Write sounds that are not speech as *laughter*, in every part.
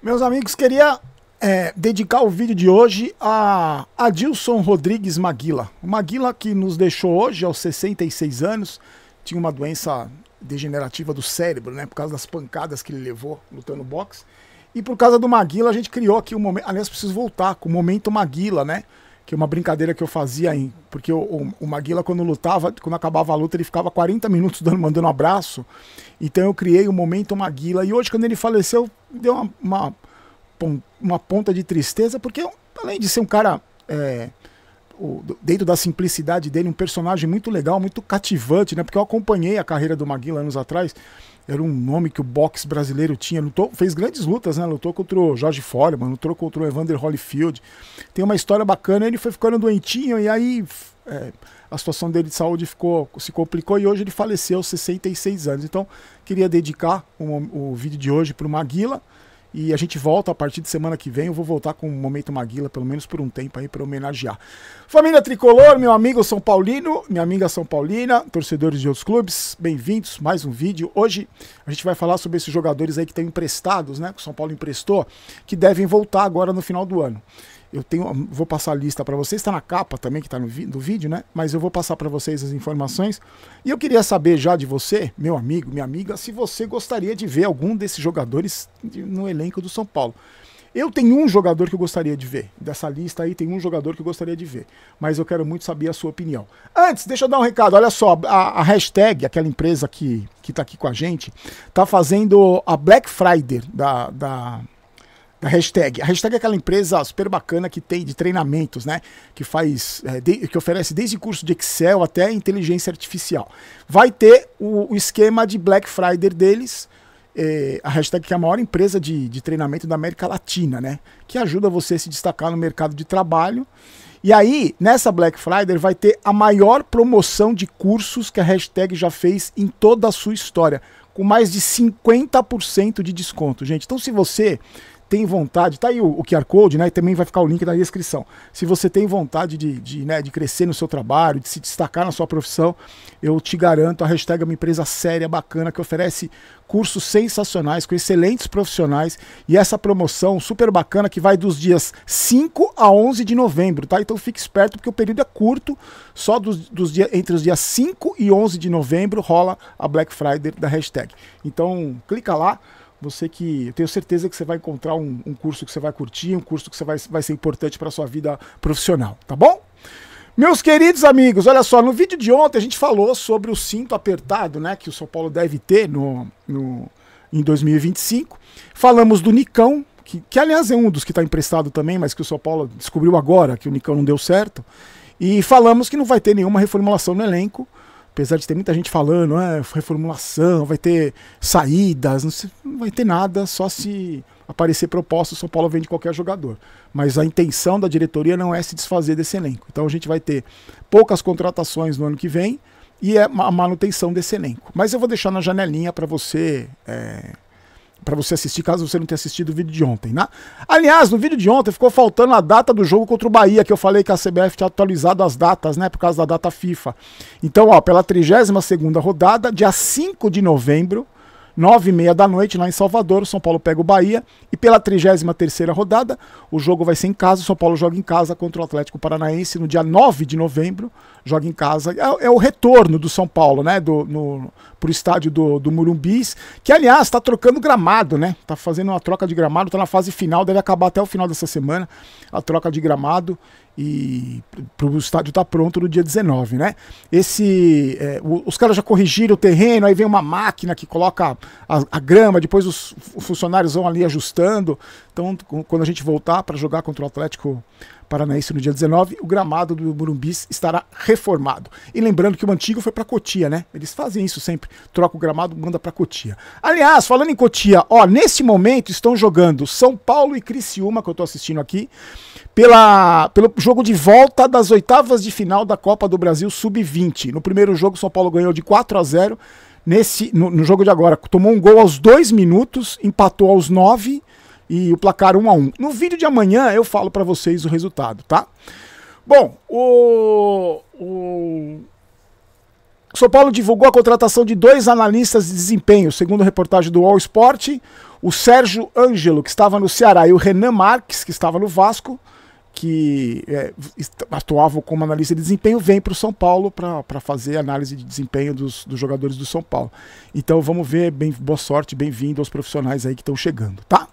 Meus amigos, queria é, dedicar o vídeo de hoje a Adilson Rodrigues Maguila. O Maguila que nos deixou hoje aos 66 anos, tinha uma doença degenerativa do cérebro, né? Por causa das pancadas que ele levou lutando boxe. E por causa do Maguila, a gente criou aqui um momento. Aliás, preciso voltar com o momento Maguila, né? que uma brincadeira que eu fazia, em, porque o, o, o, Maguila, quando lutava, quando acabava a luta, ele ficava 40 minutos *laughs* dando, mandando abraço. Então eu criei o momento Maguila. E hoje, quando ele faleceu, deu uma, uma, uma ponta de tristeza, porque além de ser um cara. É, o, dentro da simplicidade dele, um personagem muito legal, muito cativante, né? Porque eu acompanhei a carreira do Maguila anos atrás era um nome que o boxe brasileiro tinha, lutou, fez grandes lutas, né? Lutou contra o Jorge Foreman, lutou contra o Evander Holyfield. Tem uma história bacana, ele foi ficando doentinho e aí é, a situação dele de saúde ficou, se complicou e hoje ele faleceu aos 66 anos. Então, queria dedicar o, o vídeo de hoje para o Maguila, e a gente volta a partir de semana que vem. Eu vou voltar com o Momento Maguila, pelo menos por um tempo aí, para homenagear. Família Tricolor, meu amigo São Paulino, minha amiga São Paulina, torcedores de outros clubes, bem-vindos. Mais um vídeo. Hoje a gente vai falar sobre esses jogadores aí que estão emprestados, né? Que o São Paulo emprestou, que devem voltar agora no final do ano. Eu tenho, vou passar a lista para vocês, está na capa também, que está no, no vídeo, né? Mas eu vou passar para vocês as informações. E eu queria saber já de você, meu amigo, minha amiga, se você gostaria de ver algum desses jogadores no elenco do São Paulo. Eu tenho um jogador que eu gostaria de ver. Dessa lista aí tem um jogador que eu gostaria de ver. Mas eu quero muito saber a sua opinião. Antes, deixa eu dar um recado. Olha só, a, a hashtag, aquela empresa que, que tá aqui com a gente, está fazendo a Black Friday da, da a hashtag. A hashtag é aquela empresa super bacana que tem de treinamentos, né? Que faz, é, de, que oferece desde curso de Excel até inteligência artificial. Vai ter o, o esquema de Black Friday deles, é, a hashtag que é a maior empresa de, de treinamento da América Latina, né? Que ajuda você a se destacar no mercado de trabalho. E aí, nessa Black Friday, vai ter a maior promoção de cursos que a hashtag já fez em toda a sua história, com mais de 50% de desconto, gente. Então, se você tem vontade, tá aí o, o QR Code, né? E também vai ficar o link na descrição. Se você tem vontade de, de, né, de crescer no seu trabalho, de se destacar na sua profissão, eu te garanto, a hashtag é uma empresa séria, bacana, que oferece cursos sensacionais, com excelentes profissionais, e essa promoção super bacana que vai dos dias 5 a 11 de novembro, tá? Então fique esperto, porque o período é curto, só dos, dos dias, entre os dias 5 e 11 de novembro rola a Black Friday da hashtag. Então clica lá, você que. Eu tenho certeza que você vai encontrar um, um curso que você vai curtir, um curso que você vai, vai ser importante para sua vida profissional, tá bom? Meus queridos amigos, olha só, no vídeo de ontem a gente falou sobre o cinto apertado, né? Que o São Paulo deve ter no, no, em 2025. Falamos do Nicão, que, que aliás é um dos que está emprestado também, mas que o São Paulo descobriu agora que o Nicão não deu certo. E falamos que não vai ter nenhuma reformulação no elenco apesar de ter muita gente falando, é reformulação, vai ter saídas, não, não, vai ter nada, só se aparecer proposta, o São Paulo vende qualquer jogador. Mas a intenção da diretoria não é se desfazer desse elenco. Então a gente vai ter poucas contratações no ano que vem e é a manutenção desse elenco. Mas eu vou deixar na janelinha para você é, para você assistir, caso você não tenha assistido o vídeo de ontem, né? Aliás, no vídeo de ontem ficou faltando a data do jogo contra o Bahia, que eu falei que a CBF tinha atualizado as datas, né, por causa da data FIFA. Então, ó, pela 32ª rodada, dia 5 de novembro, nove e meia da noite, lá em Salvador, o São Paulo pega o Bahia. E pela 33 terceira rodada, o jogo vai ser em casa. O São Paulo joga em casa contra o Atlético Paranaense no dia 9 de novembro. Joga em casa. É, é o retorno do São Paulo, né? Do, no, pro estádio do, do Murumbis. Que, aliás, está trocando gramado, né? Tá fazendo uma troca de gramado. Está na fase final. Deve acabar até o final dessa semana a troca de gramado e para o estádio estar tá pronto no dia 19, né? Esse, é, os caras já corrigiram o terreno, aí vem uma máquina que coloca a, a grama, depois os funcionários vão ali ajustando. Então, quando a gente voltar para jogar contra o Atlético Paranaense no dia 19, o gramado do Murumbis estará reformado. E lembrando que o antigo foi para Cotia, né? Eles fazem isso sempre, troca o gramado, manda para Cotia. Aliás, falando em Cotia, ó, nesse momento estão jogando São Paulo e Criciúma, que eu tô assistindo aqui, pela, pelo jogo de volta das oitavas de final da Copa do Brasil Sub-20. No primeiro jogo, São Paulo ganhou de 4 a 0 nesse no, no, jogo de agora. Tomou um gol aos dois minutos, empatou aos nove e o placar 1 a 1. No vídeo de amanhã eu falo para vocês o resultado, tá? Bom, o, o São Paulo divulgou a contratação de dois analistas de desempenho, segundo a reportagem do All Sport, o Sérgio Ângelo, que estava no Ceará, e o Renan Marques, que estava no Vasco, que é, atuavam como analista de desempenho, vem para o São Paulo para fazer análise de desempenho dos, dos jogadores do São Paulo. Então vamos ver, bem, boa sorte, bem-vindo aos profissionais aí que estão chegando, tá?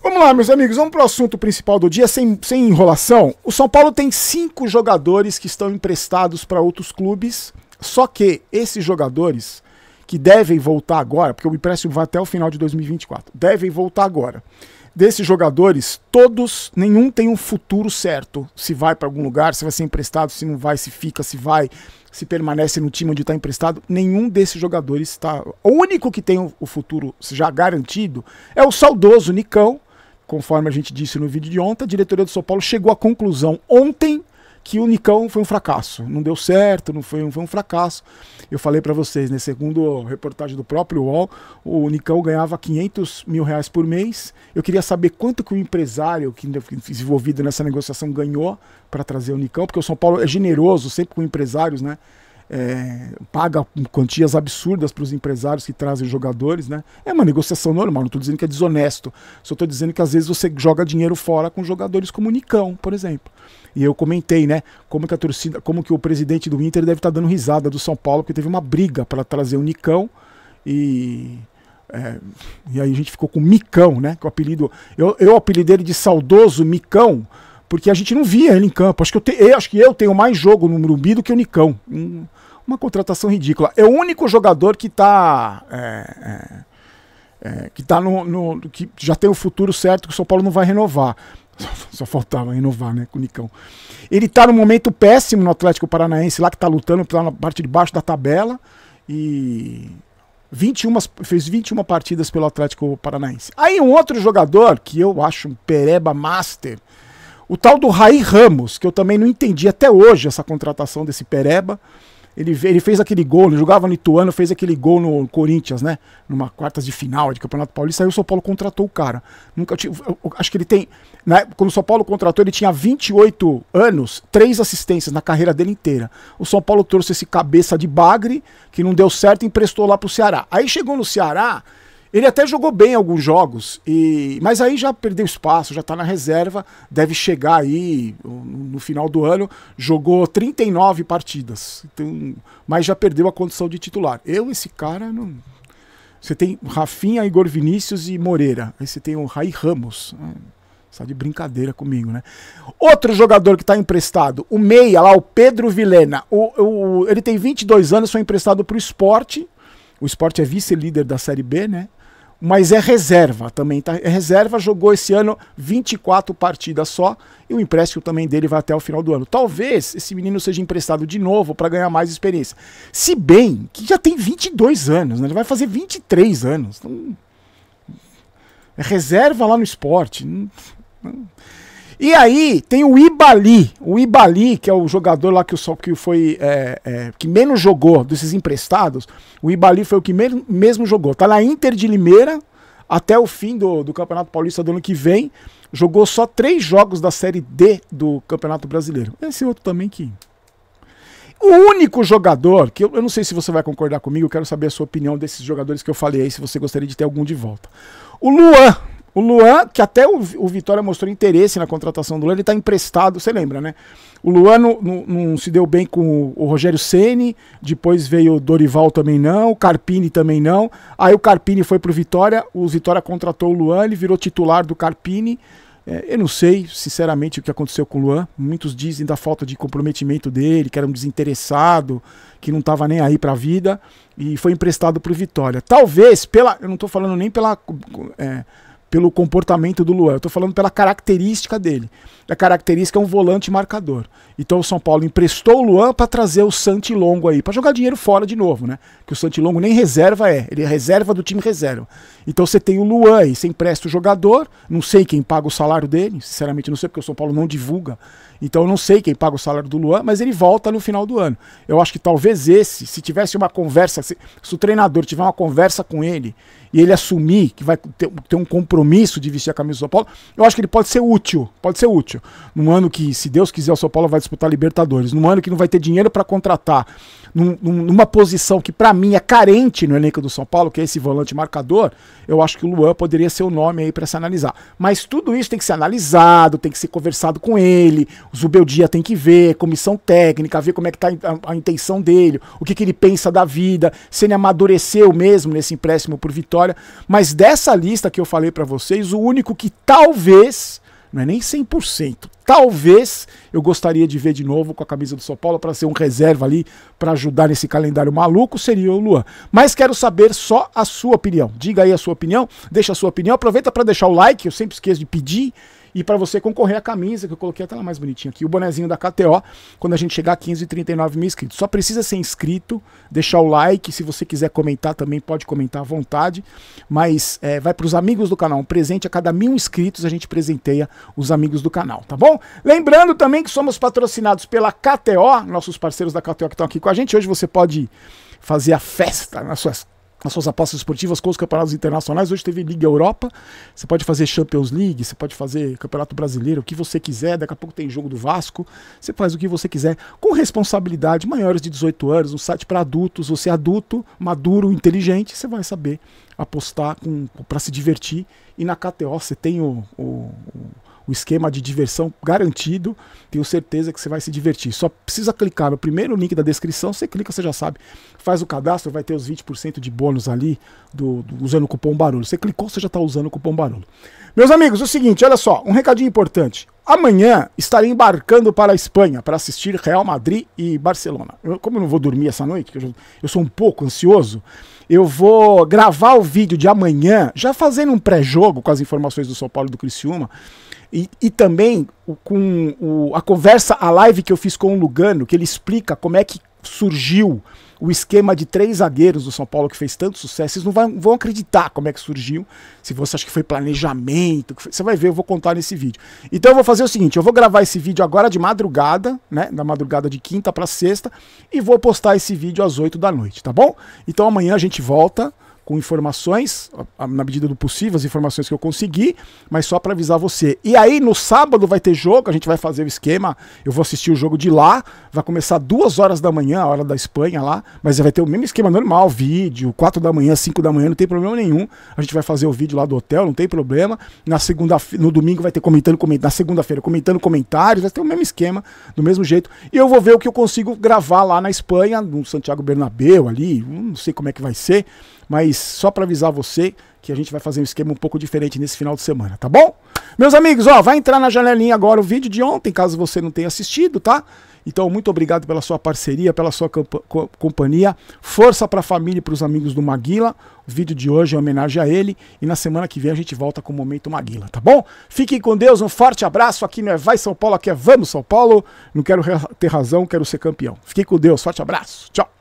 Vamos lá, meus amigos, vamos para o assunto principal do dia, sem, sem enrolação. O São Paulo tem cinco jogadores que estão emprestados para outros clubes, só que esses jogadores que devem voltar agora, porque o empréstimo vai até o final de 2024, devem voltar agora. Desses jogadores, todos, nenhum tem um futuro certo. Se vai para algum lugar, se vai ser emprestado, se não vai, se fica, se vai, se permanece no time onde está emprestado. Nenhum desses jogadores está. O único que tem o futuro já garantido é o saudoso Nicão, Conforme a gente disse no vídeo de ontem, a diretoria do São Paulo chegou à conclusão ontem que o Nicão foi um fracasso. Não deu certo, não foi um, foi um fracasso. Eu falei para vocês, né, segundo reportagem do próprio UOL, o Nicão ganhava 500 mil reais por mês. Eu queria saber quanto que o empresário que envolvido nessa negociação ganhou para trazer o Nicão, porque o São Paulo é generoso sempre com empresários, né? é, paga quantias absurdas para os empresários que trazem jogadores, né? É uma negociação normal, não estou dizendo que é desonesto, só estou dizendo que às vezes você joga dinheiro fora com jogadores como o Nicão, por exemplo. E eu comentei, né, como que a torcida, como que o presidente do Inter deve estar tá dando risada do São Paulo, porque teve uma briga para trazer o Nicão e é, e aí a gente ficou com o Micão, né? Que o apelido eu, eu apelidei ele de saudoso Micão porque a gente não via ele em campo. Acho que eu, te, eu, acho que eu tenho mais jogo no Murumbi do que o Nicão. Um, uma contratação ridícula. É o único jogador que está. É, é, é, que tá no, no, que já tem o futuro certo que o São Paulo não vai renovar. *laughs* Só, só faltava renovar, né, com o Nicão. Ele está num momento péssimo no Atlético Paranaense, lá que está lutando, tá na parte de baixo da tabela. E 21, fez 21 partidas pelo Atlético Paranaense. Aí um outro jogador, que eu acho um pereba master, o tal do Raí Ramos, que eu também não entendi até hoje essa contratação desse Pereba. Ele, ele fez aquele gol, ele jogava no Ituano, fez aquele gol no Corinthians, né? Numa quartas de final de Campeonato Paulista. Aí o São Paulo contratou o cara. Nunca tive, acho que ele tem. Né, quando o São Paulo contratou, ele tinha 28 anos, três assistências na carreira dele inteira. O São Paulo trouxe esse cabeça de bagre, que não deu certo, e emprestou lá pro Ceará. Aí chegou no Ceará ele até jogou bem alguns jogos, e mas aí já perdeu espaço, já está na reserva, deve chegar aí no final do ano. Jogou 39 partidas, então, mas já perdeu a condição de titular. Eu, esse cara, não. Você tem Rafinha, Igor Vinícius e Moreira. Aí você tem o Rai Ramos. Está ah, de brincadeira comigo, né? Outro jogador que está emprestado, o Meia lá, o Pedro Vilena. O, o, ele tem 22 anos, foi emprestado para o esporte. O esporte é vice-líder da Série B, né? mas é reserva também. Tá? É reserva, jogou esse ano 24 partidas só e o empréstimo também dele vai até o final do ano. Talvez esse menino seja emprestado de novo para ganhar mais experiência. Se bem que já tem 22 anos, né? ele vai fazer 23 anos. Então, é reserva lá no esporte. Não, não. E aí tem o Ibali. O Ibali, que é o jogador lá que, o, que foi é, é, que menos jogou desses emprestados. O Ibali foi o que mesmo jogou. Tá na Inter de Limeira até o fim do, do Campeonato Paulista do ano que vem. Jogou só três jogos da Série D do Campeonato Brasileiro. Esse outro também que o único jogador, que eu, eu, não sei se você vai concordar comigo, eu quero saber a sua opinião desses jogadores que eu falei aí, se você gostaria de ter algum de volta. O Luan, o Luan, que até o, o Vitória mostrou interesse na contratação do Luan, ele está emprestado, você lembra, né? O Luan não, se deu bem com o, o Rogério Ceni, depois veio o Dorival também não, o Carpini também não. Aí o Carpini foi pro Vitória, o Vitória contratou o Luan, ele virou titular do Carpini. É, eu não sei, sinceramente, o que aconteceu com o Luan. Muitos dizem da falta de comprometimento dele, que era um desinteressado, que não estava nem aí para a vida e foi emprestado para Vitória. Talvez pela, eu não estou falando nem pela é, pelo comportamento do Luan. Eu estou falando pela característica dele. A característica é um volante marcador. Então o São Paulo emprestou o Luan para trazer o Santilongo aí, para jogar dinheiro fora de novo, né? Que o Santilongo nem reserva é, ele é reserva do time reserva. Então você tem o Luan aí, você empresta o jogador, não sei quem paga o salário dele, sinceramente não sei, porque o São Paulo não divulga. Então eu não sei quem paga o salário do Luan, mas ele volta no final do ano. Eu acho que talvez esse, se tivesse uma conversa, se, se o treinador tiver uma conversa com ele e ele assumir que vai ter, ter um compromisso compromisso de vestir a camisa do São Paulo, eu acho que ele pode ser útil, pode ser útil. Num ano que, se Deus quiser, o São Paulo vai disputar Libertadores, num ano que não vai ter dinheiro para contratar, num, numa posição que para mim é carente no elenco do São Paulo, que é esse volante marcador, eu acho que o Luan poderia ser o nome aí para se analisar. Mas tudo isso tem que ser analisado, tem que ser conversado com ele, o Zubeldia tem que ver, comissão técnica, ver como é que tá a, a intenção dele, o que, que ele pensa da vida, se ele amadureceu mesmo nesse empréstimo por vitória. Mas dessa lista que eu falei para vocês, o único que talvez, não é nem 100%, talvez eu gostaria de ver de novo com a camisa do São Paulo para ser um reserva ali, para ajudar nesse calendário maluco, seria o Luan. Mas quero saber só a sua opinião. Diga aí a sua opinião, deixa a sua opinião, aproveita para deixar o like, eu sempre esqueço de pedir. E para você concorrer à camisa, que eu coloquei até lá mais bonitinho aqui, o bonezinho da KTO, quando a gente chegar a 539 mil inscritos. Só precisa ser inscrito, deixar o like. Se você quiser comentar também, pode comentar à vontade. Mas é, vai para os amigos do canal. Um presente a cada mil inscritos, a gente presenteia os amigos do canal, tá bom? Lembrando também que somos patrocinados pela KTO, nossos parceiros da KTO que estão aqui com a gente. Hoje você pode fazer a festa nas suas as suas apostas esportivas com os campeonatos internacionais. Hoje teve Liga Europa, você pode fazer Champions League, você pode fazer Campeonato Brasileiro, o que você quiser. Daqui a pouco tem jogo do Vasco, você faz o que você quiser, com responsabilidade, maiores de 18 anos, um site para adultos. Você é adulto, maduro, inteligente, você vai saber apostar para se divertir. E na KTO você tem o, o, o o esquema de diversão garantido. Tenho certeza que você vai se divertir. Só precisa clicar no primeiro link da descrição. Você clica, você já sabe. Faz o cadastro, vai ter os 20% de bônus ali do, do, usando o cupom Barulho. Você clicou, você já está usando o cupom Barulho. Meus amigos, é o seguinte, olha só, um recadinho importante. Amanhã estarei embarcando para a Espanha para assistir Real Madrid e Barcelona. Eu, como eu não vou dormir essa noite, eu, eu sou um pouco ansioso, eu vou gravar o vídeo de amanhã, já fazendo um pré-jogo com as informações do São Paulo e do Criciúma. E, e também com o, a conversa, a live que eu fiz com o Lugano, que ele explica como é que surgiu o esquema de três zagueiros do São Paulo que fez tanto sucesso, vocês não vão, vão acreditar como é que surgiu. Se você acha que foi planejamento, que foi, você vai ver, eu vou contar nesse vídeo. Então eu vou fazer o seguinte, eu vou gravar esse vídeo agora de madrugada, né, da madrugada de quinta para sexta, e vou postar esse vídeo às oito da noite, tá bom? Então amanhã a gente volta com informações, na medida do possível, as informações que eu consegui, mas só para avisar você. E aí, no sábado vai ter jogo, a gente vai fazer o esquema, eu vou assistir o jogo de lá, vai começar duas horas da manhã, a hora da Espanha lá, mas vai ter o mesmo esquema normal, vídeo, quatro da manhã, cinco da manhã, não tem problema nenhum. A gente vai fazer o vídeo lá do hotel, não tem problema. Na segunda, no domingo vai ter comentando, comentando na segunda-feira comentando comentários, vai ter o mesmo esquema, do mesmo jeito. E eu vou ver o que eu consigo gravar lá na Espanha, no Santiago Bernabéu ali, não sei como é que vai ser mas só para avisar você que a gente vai fazer um esquema um pouco diferente nesse final de semana, tá bom? Meus amigos, ó, vai entrar na janelinha agora o vídeo de ontem, caso você não tenha assistido, tá? Então, muito obrigado pela sua parceria, pela sua companhia. Força para a família e para os amigos do Maguila. O vídeo de hoje é homenagem a ele. E na semana que vem a gente volta com o Momento Maguila, tá bom? Fiquem com Deus, um forte abraço. Aqui não é Vai São Paulo, aqui é Vamos São Paulo. Não quero ter razão, quero ser campeão. Fiquem com Deus, forte abraço. Tchau.